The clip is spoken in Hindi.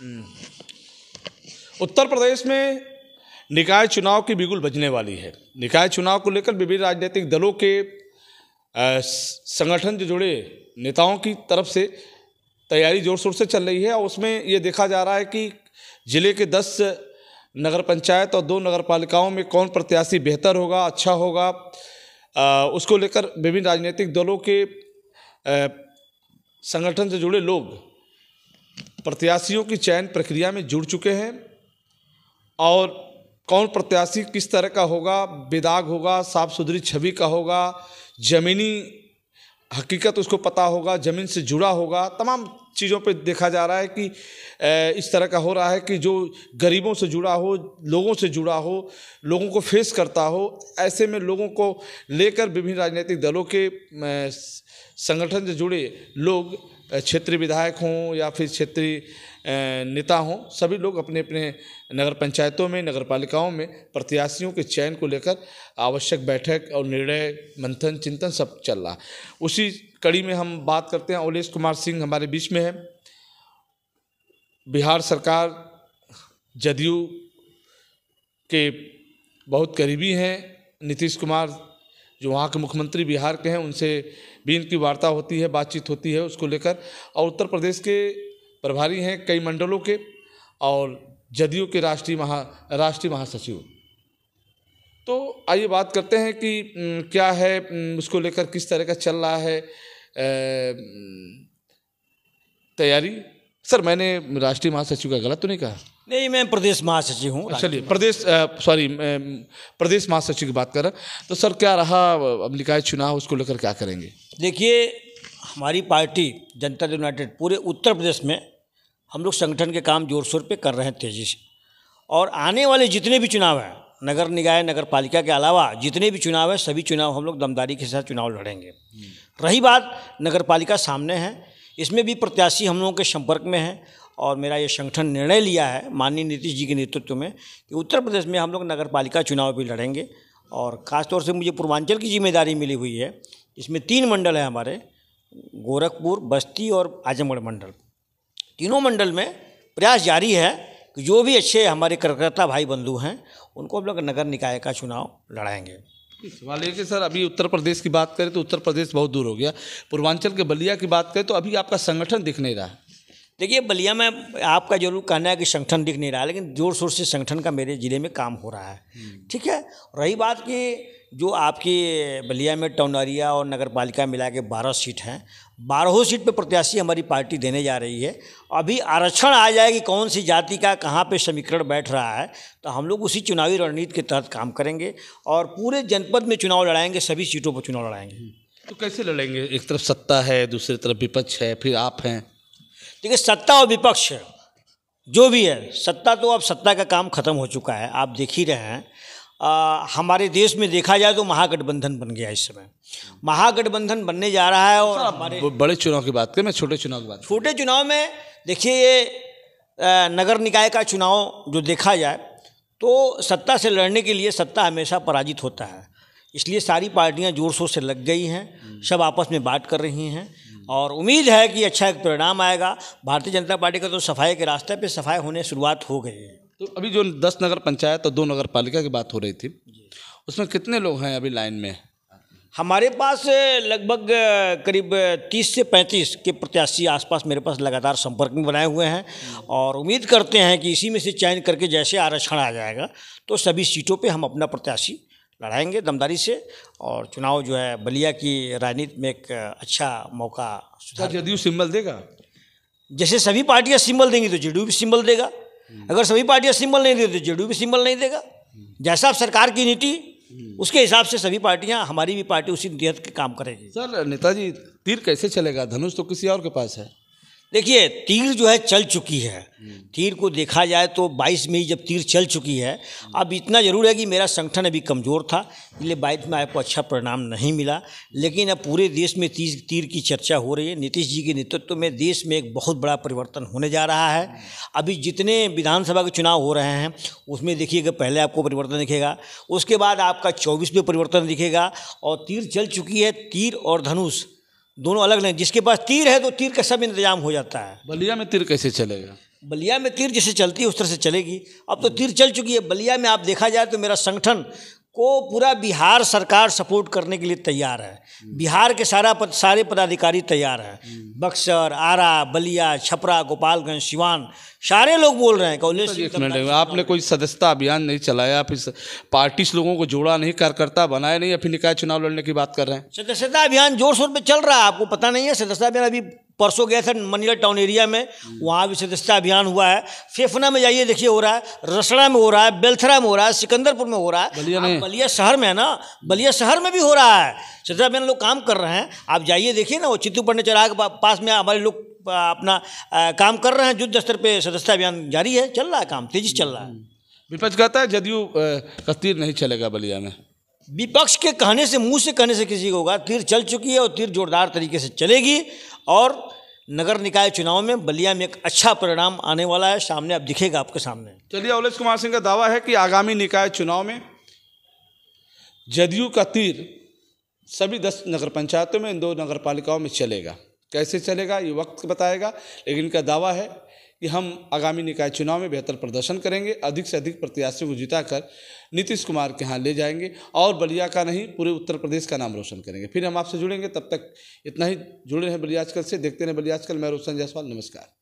Hmm. उत्तर प्रदेश में निकाय चुनाव की बिगुल बजने वाली है निकाय चुनाव को लेकर विभिन्न राजनीतिक दलों के संगठन से जुड़े नेताओं की तरफ से तैयारी जोर शोर से चल रही है और उसमें ये देखा जा रहा है कि ज़िले के दस नगर पंचायत और दो नगर पालिकाओं में कौन प्रत्याशी बेहतर होगा अच्छा होगा उसको लेकर विभिन्न राजनीतिक दलों के संगठन से जुड़े लोग प्रत्याशियों की चयन प्रक्रिया में जुड़ चुके हैं और कौन प्रत्याशी किस तरह का होगा बेदाग होगा साफ सुथरी छवि का होगा ज़मीनी हकीकत उसको पता होगा ज़मीन से जुड़ा होगा तमाम चीज़ों पे देखा जा रहा है कि इस तरह का हो रहा है कि जो गरीबों से जुड़ा हो लोगों से जुड़ा हो लोगों को फेस करता हो ऐसे में लोगों को लेकर विभिन्न राजनीतिक दलों के संगठन से जुड़े लोग क्षेत्रीय विधायक हों या फिर क्षेत्रीय नेता हों सभी लोग अपने अपने नगर पंचायतों में नगर पालिकाओं में प्रत्याशियों के चयन को लेकर आवश्यक बैठक और निर्णय मंथन चिंतन सब चल रहा उसी कड़ी में हम बात करते हैं अवलेश कुमार सिंह हमारे बीच में है बिहार सरकार जदयू के बहुत करीबी हैं नीतीश कुमार जो वहाँ के मुख्यमंत्री बिहार के हैं उनसे भी इनकी वार्ता होती है बातचीत होती है उसको लेकर और उत्तर प्रदेश के प्रभारी हैं कई मंडलों के और जदयू के राष्ट्रीय महा राष्ट्रीय महासचिव तो आइए बात करते हैं कि क्या है उसको लेकर किस तरह का चल रहा है तैयारी सर मैंने राष्ट्रीय महासचिव का गलत तो नहीं कहा नहीं मैं प्रदेश महासचिव हूँ अच्छा, चलिए प्रदेश सॉरी प्रदेश महासचिव की बात कर रहा तो सर क्या रहा निकाय चुनाव उसको लेकर क्या करेंगे देखिए हमारी पार्टी जनता दल यूनाइटेड पूरे उत्तर प्रदेश में हम लोग संगठन के काम जोर शोर पर कर रहे हैं तेज़ी से और आने वाले जितने भी चुनाव हैं नगर निकाय नगर पालिका के अलावा जितने भी चुनाव हैं सभी चुनाव हम लोग दमदारी के साथ चुनाव लड़ेंगे रही बात नगर पालिका सामने है इसमें भी प्रत्याशी हम लोगों के संपर्क में है और मेरा ये संगठन निर्णय लिया है माननीय नीतीश जी के नेतृत्व में कि उत्तर प्रदेश में हम लोग नगर पालिका चुनाव भी लड़ेंगे और ख़ासतौर से मुझे पूर्वांचल की जिम्मेदारी मिली हुई है इसमें तीन मंडल हैं हमारे गोरखपुर बस्ती और आजमगढ़ मंडल तीनों मंडल में प्रयास जारी है कि जो भी अच्छे हमारे कार्यकर्ता भाई बंधु हैं उनको हम लोग नगर निकाय का चुनाव लड़ाएंगे सवाल ये कि सर अभी उत्तर प्रदेश की बात करें तो उत्तर प्रदेश बहुत दूर हो गया पूर्वांचल के बलिया की बात करें तो अभी आपका संगठन दिख नहीं रहा देखिए बलिया में आपका जरूर कहना है कि संगठन दिख नहीं रहा लेकिन जोर शोर से संगठन का मेरे ज़िले में काम हो रहा है हम्म। ठीक है रही बात कि जो आपकी बलिया में टौनरिया और नगर पालिका मिला के बारह सीट हैं बारहों सीट पर प्रत्याशी हमारी पार्टी देने जा रही है अभी आरक्षण आ जाए कि कौन सी जाति का कहाँ पे समीकरण बैठ रहा है तो हम लोग उसी चुनावी रणनीति के तहत काम करेंगे और पूरे जनपद में चुनाव लड़ाएंगे सभी सीटों पर चुनाव लड़ाएंगे तो कैसे लड़ेंगे एक तरफ सत्ता है दूसरी तरफ विपक्ष है फिर आप हैं देखिए सत्ता और विपक्ष जो भी है सत्ता तो अब सत्ता का काम खत्म हो चुका है आप देख ही रहे हैं आ, हमारे देश में देखा जाए तो महागठबंधन बन गया इस समय महागठबंधन बनने जा रहा है और हाँ, हमारे बड़े चुनाव की बात करें मैं छोटे चुनाव की बात छोटे चुनाव में देखिए ये नगर निकाय का चुनाव जो देखा जाए तो सत्ता से लड़ने के लिए सत्ता हमेशा पराजित होता है इसलिए सारी पार्टियां जोर शोर से लग गई हैं हम्म। सब आपस में बात कर रही हैं और उम्मीद है कि अच्छा एक परिणाम आएगा भारतीय जनता पार्टी का तो सफाई के रास्ते पे सफाई होने शुरुआत हो गई है तो अभी जो दस नगर पंचायत और दो नगर पालिका की बात हो रही थी उसमें कितने लोग हैं अभी लाइन में हमारे पास लगभग करीब 30 से 35 के प्रत्याशी आसपास मेरे पास लगातार संपर्क में बनाए हुए हैं और उम्मीद करते हैं कि इसी में से चयन करके जैसे आरक्षण आ जाएगा तो सभी सीटों पे हम अपना प्रत्याशी लड़ाएंगे दमदारी से और चुनाव जो है बलिया की राजनीति में एक अच्छा मौका सुधार जदयू सिंबल देगा जैसे सभी पार्टियां सिंबल देंगी तो जेडीयू भी सिंबल देगा हम्म। अगर सभी पार्टियां सिंबल नहीं दे तो जेडीयू भी सिंबल नहीं देगा हम्म। जैसा आप सरकार की नीति हम्म। उसके हिसाब से सभी पार्टियां हमारी भी पार्टी उसी नीयत के काम करेगी सर नेताजी तीर कैसे चलेगा धनुष तो किसी और के पास है देखिए तीर जो है चल चुकी है तीर को देखा जाए तो 22 में ही जब तीर चल चुकी है अब इतना ज़रूर है कि मेरा संगठन अभी कमज़ोर था इसलिए बाइस में आपको अच्छा परिणाम नहीं मिला लेकिन अब पूरे देश में तीर तीर की चर्चा हो रही है नीतीश जी के नेतृत्व में देश में एक बहुत बड़ा परिवर्तन होने जा रहा है अभी जितने विधानसभा के चुनाव हो रहे हैं उसमें देखिएगा पहले आपको परिवर्तन दिखेगा उसके बाद आपका चौबीस में परिवर्तन दिखेगा और तीर चल चुकी है तीर और धनुष दोनों अलग नहीं जिसके पास तीर है तो तीर का सब इंतजाम हो जाता है बलिया में तीर कैसे चलेगा बलिया में तीर जैसे चलती है उस तरह से चलेगी अब तो तीर चल चुकी है बलिया में आप देखा जाए तो मेरा संगठन को पूरा बिहार सरकार सपोर्ट करने के लिए तैयार है हम्म। बिहार के सारा पद, सारे पदाधिकारी तैयार हैं हम्म। बक्सर आरा बलिया छपरा गोपालगंज सिवान सारे लोग बोल रहे हैं कांग्रेस तो आपने कोई सदस्यता अभियान नहीं चलाया फिर पार्टी से लोगों को जोड़ा नहीं कार्यकर्ता बनाया नहीं या फिर निकाय चुनाव लड़ने की बात कर रहे हैं सदस्यता अभियान जोर शोर पर चल रहा है आपको पता नहीं है सदस्यता अभियान अभी परसों गए थे मनीला टाउन एरिया में वहाँ भी सदस्यता अभियान हुआ है फेफना में जाइए देखिए हो रहा है रसड़ा में हो रहा है बेलथरा में हो रहा है सिकंदरपुर में हो रहा है बलिया, बलिया शहर में है ना बलिया शहर में भी हो रहा है सदस्य अभियान लोग काम कर रहे हैं आप जाइए देखिए ना वो चित्तू पंडित चौरा के पास में हमारे लोग अपना काम कर रहे हैं युद्ध स्तर पर सदस्यता अभियान जारी है चल रहा है काम तेजी से चल रहा है हम्म। विपक्ष कहता है जदयू का तीर नहीं चलेगा बलिया में विपक्ष के कहने से मुंह से कहने से किसी को होगा तीर चल चुकी है और तीर जोरदार तरीके से चलेगी और नगर निकाय चुनाव में बलिया में एक अच्छा परिणाम आने वाला है सामने अब दिखेगा आपके सामने चलिए अवलेश कुमार सिंह का दावा है कि आगामी निकाय चुनाव में जदयू का तीर सभी दस नगर पंचायतों में इन दो नगर पालिकाओं में चलेगा कैसे चलेगा ये वक्त बताएगा लेकिन इनका दावा है कि हम आगामी निकाय चुनाव में बेहतर प्रदर्शन करेंगे अधिक से अधिक प्रत्याशियों को जिताकर नीतीश कुमार के यहाँ ले जाएंगे और बलिया का नहीं पूरे उत्तर प्रदेश का नाम रोशन करेंगे फिर हम आपसे जुड़ेंगे तब तक इतना ही जुड़े हैं बलियाजकल से देखते रहें बलियाजकल मैं रोशन जायसवाल नमस्कार